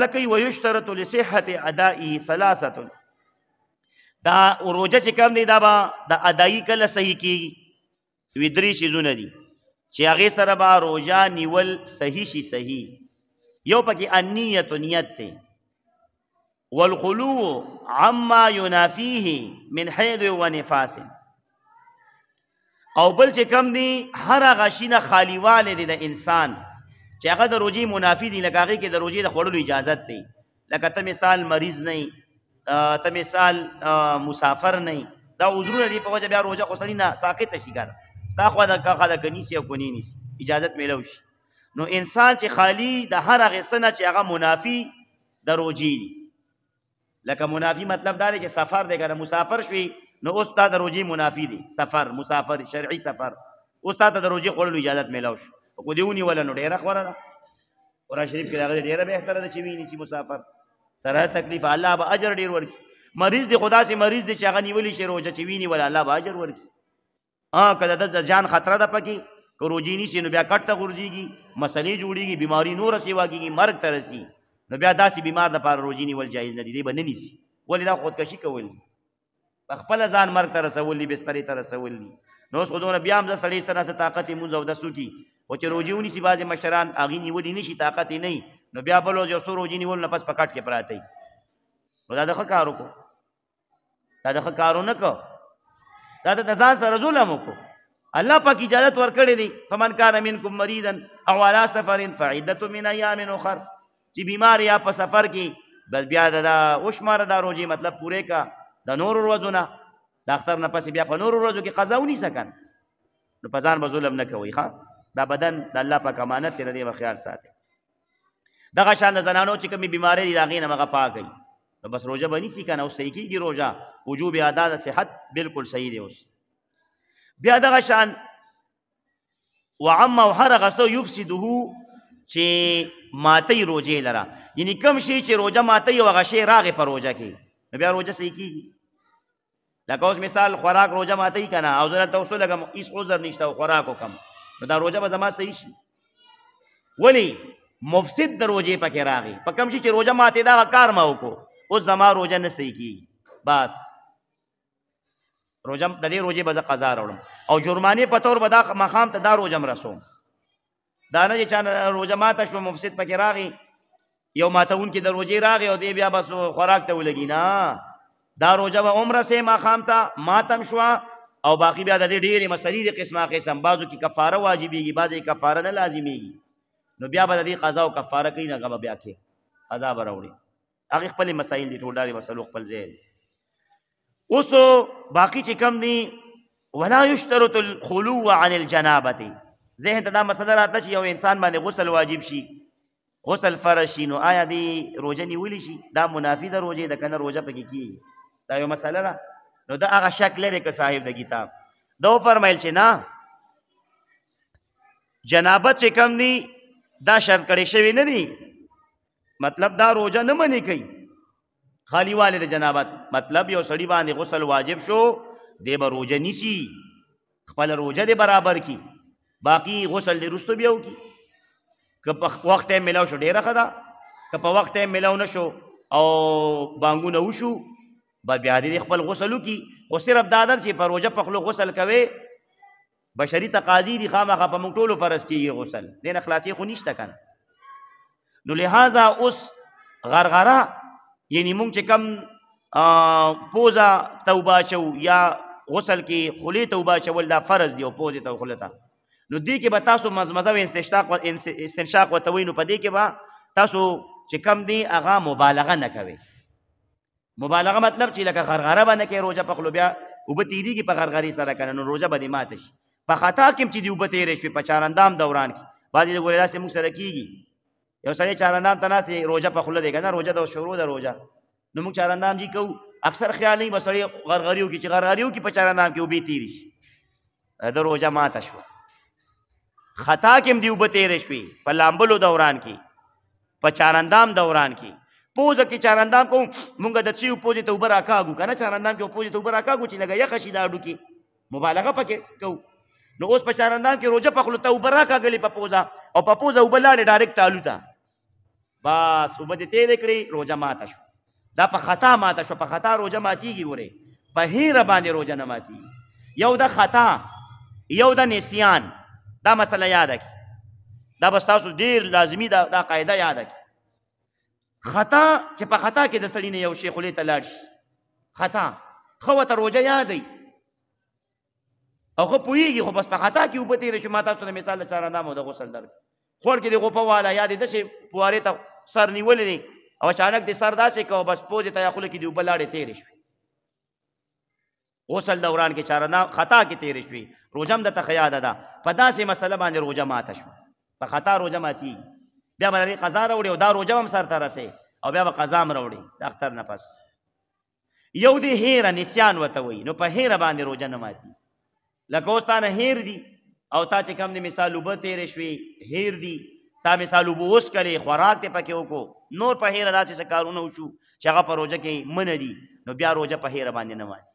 لکه ويشترط لصحه ادائه ثلاثه دا روزه چې کوم دی دا با د ادایي کله صحیح کی ودري شیزونه دي چې هغه سره با روزه نیول صحیح شي صحیح یو پکې انیت نیت ته والخلو عما ينافيه من حيض ونفاس او بل چې کوم دی هر غشینه خالیواله دي د انسان چې هغه د روزي منافي دي لکه هغه کې د روزي د خوړلو اجازه دی لکه ته مثال مریض نه ته مثال مسافر نه دا عذرونه دی په وجه بیا روزه خو سړی نه ساکت شي ګر ستا خو دا کا خلک نیسی او کو نه نیسی اجازه ملو شي نو انسان چې خالی د هر هغه سنه چې هغه منافي د روزي لکه منافي مطلب دا دی چې سفر دی ګر مسافر شوی نو استاد روزي منافي دی سفر مسافر شرعي سفر استاد د روزي خورلو اجازه ملو شي کو دیونی ولا نو ډیره خبره ده قران شریف کې دا ډیره بهتره ده چې ویني سي مسافر سره تکلیف الله به اجر ډیر ورکړي مریض دی خدا سي مریض دی چې هغه نیولې شي روزه چې ویني ولا الله به اجر ورکړي ها کله د ځان خطر ده پکې که روجی نشي نو بیا کټ ته غورځيږي مسلې جوړيږي بيماري نور سي واګيږي مرګ ته رسي نو بیا داسې بیمار د پاره روجی نیول جایز نه دي دی به نه نيسي ولې دا خودکشي کول په خپل ځان مرګ ته رسولي بسترې ته رسولي نو اوس خودونه بیا هم د سړي سره طاقت مونږ او د سوتي او چې روجیونی سی باز مشران اغي نیولې نشي طاقت نه نو بیا بل جو سو روجی نیول نه پس پکټ کې پراته نو دا دغه کارو کو دا دغه کارو نه کو دا د ځان سره ظلم کو الله پاک اجازه ورکړې دي فمن کان منکم مریضا او علی سفر فعدته من ایام اخر چې بیمار یا په سفر کې بس بیا دا اوشمار دا روجی مطلب پوره کا د نور ورځونه د اختر نه پس بیا په نور ورځو کې قضاونی سکن نو په ځان به ظلم نه کوي ښا دا بدن د الله په امانت تیر دی خیال ساتي دغه شان د زنانو چې کومي بیماری دی هغه نه مغه پاکي نو بس روزه بنی سی کنه اوس صحیح کیږي روزه وجوب ادا د صحت بالکل صحیح دی اوس بیا دغه شان وعم او هر غسو یفسده چې ماته روزه لرا یعنی کم شي چې روزه ماته یو غشي راغه پر روزه کې بیا روزه صحیح کیږي لکه اوس مثال خوراک روزه ماته یې کنه او زه تاسو لګم هیڅ عذر نشته خوراک وکم نو دا روزه به زما صحیح شي ولی مفسد د روزه پکې راغی په کم شي چې روزه ماته دا کار ما وکړو او زما روزه نه صحیح کی بس روزم د دې روزه به قضا راوړم او جرمانه په تور به دا مخام ته دا روزم رسوم دا نه چې چا روزه ماته شو مفسد پکې راغی یو ماتون کې د روزې راغې او دی بیا بس خوراک ته ولګی نه دا روزه به عمره سه ما خام تا ماتم شوا او باقی بیا د دې ډېرې مسلې د قسمه قسم بازو کې کفاره واجبېږي بازو کې کفاره نه لازمېږي نو بیا به د دې قضا او کفاره کوي نه غو بیا کې قضا براوړي هغه خپل مسایل دي ټول داري مسلو خپل ځای اوس باقی چې کم دي ولا یشترط الخلو عن الجنابه زه دا مسله راته چې یو انسان باندې غسل واجب شي غسل فرض شي نو آیا دی روزه نیول شي دا منافی ده روزه د کنه روزه پکې کی دا یو مسله ده نو دا هغه شک لري که صاحب د کتاب دو فرمایل چې نه جنابت چې کم دی دا شرط کړي شوی نه دی مطلب دا روزه نه منی کوي خالی والد جنابت مطلب یو سړی باندې غسل واجب شو دی به روزه نیسی خپل روزه دی برابر کی باقی غسل دی رستو بیاو کی که په وخت ملاو شو ډیره خدا که په وخت ملاو نشو او بانګونه وشو به بیا دې خپل غسل وکي خو صرف دادر چې په روزه په خپل غسل کوي بشری تقاضی دي خامخا په موږ ټولو فرض کیږي غسل دین اخلاصي خو نشته کنه نو لہذا اوس غرغره یعنی موږ چې کم پوزا توبه چو یا غسل کې خلی توبه چول دا فرض دی او پوزې ته خلتا نو دې کې به تاسو مزمزه و استنشاق و استنشاق و توینو په دې کې به تاسو چې کم دی هغه مبالغه نه کوي مبالغه مطلب چې لکه غرغره باندې کې روزه پخلو بیا وبتیری کی په غرغری سره کنه نو روزه باندې ماته شي په خطا کې چې دی وبتیری شي په چارندام دوران کې بعضی ګورې داسې موږ سره کیږي یو سړی چارندام ته ناسې روزه پخلو دی کنه روزه د شروع د روزه نو موږ چارندام جی کو اکثر خیال نه مسړی غرغریو کې چې غرغریو کې په چارندام کې وبتیری شي د روزه ماته شو خطا کې دی وبتیری شي په لامبلو دوران کې په چارندام دوران کې پوزه کې چارندام کوم مونږ د چیو پوزه ته وبر اکاګو کنه چارندام کې پوزه ته وبر اکاګو چې لګا یخ شي دا اډو کې مبالغه پکې کو نو اوس په چارندام کې روزه پخلو ته وبر اکاګلی په پوزه او په پوزه وبلاړې ډایرکټ آلو ته بس وبد ته نکړي روزه ماته شو دا په خطا ماته شو په خطا روزه ماتيږي وره په هیره باندې روزه نه ماتي یو د خطا یو د نسیان دا مسله یاد کړئ دا بس تاسو ډیر لازمی دا, دا قاعده یاد کړئ خطا چې په خطا کې د سړی نه یو شی خولې ته لاړ شي خطا خو ته روزه یادی او خو پویږي خو بس په خطا کې وبته رې چې ما تاسو نه مثال چاره نامو د غسل در خور کې د غوپه والا یادې د شي پواره ته سر نیولې دی او اچانک د سر داسې کو بس پوجي ته خولې کې دی وبلاړې تیرې شي غسل دوران کې چاره نه خطا کې تیر شوي روجم د تخیا ده په داسې مسله باندې روجه ماته شو په خطا روجه ماتي بیا باندې قضا راوړي او دا روزه هم سره ترسه او بیا به قضا هم راوړي د اختر نه پس یو دی هیر نسیان وته وي نو په هیر باندې روزه نه ماتي لکه اوستانه هیر دی او تا چې کم دی مثال وب تیرې شوي هیر دی تا مثال وب اوس کړي خوراک ته پکې وکړو نور په هیر داسې کارونه وشو چې هغه په روزه کې من دي نو بیا روزه په هیر باندې نه ماتي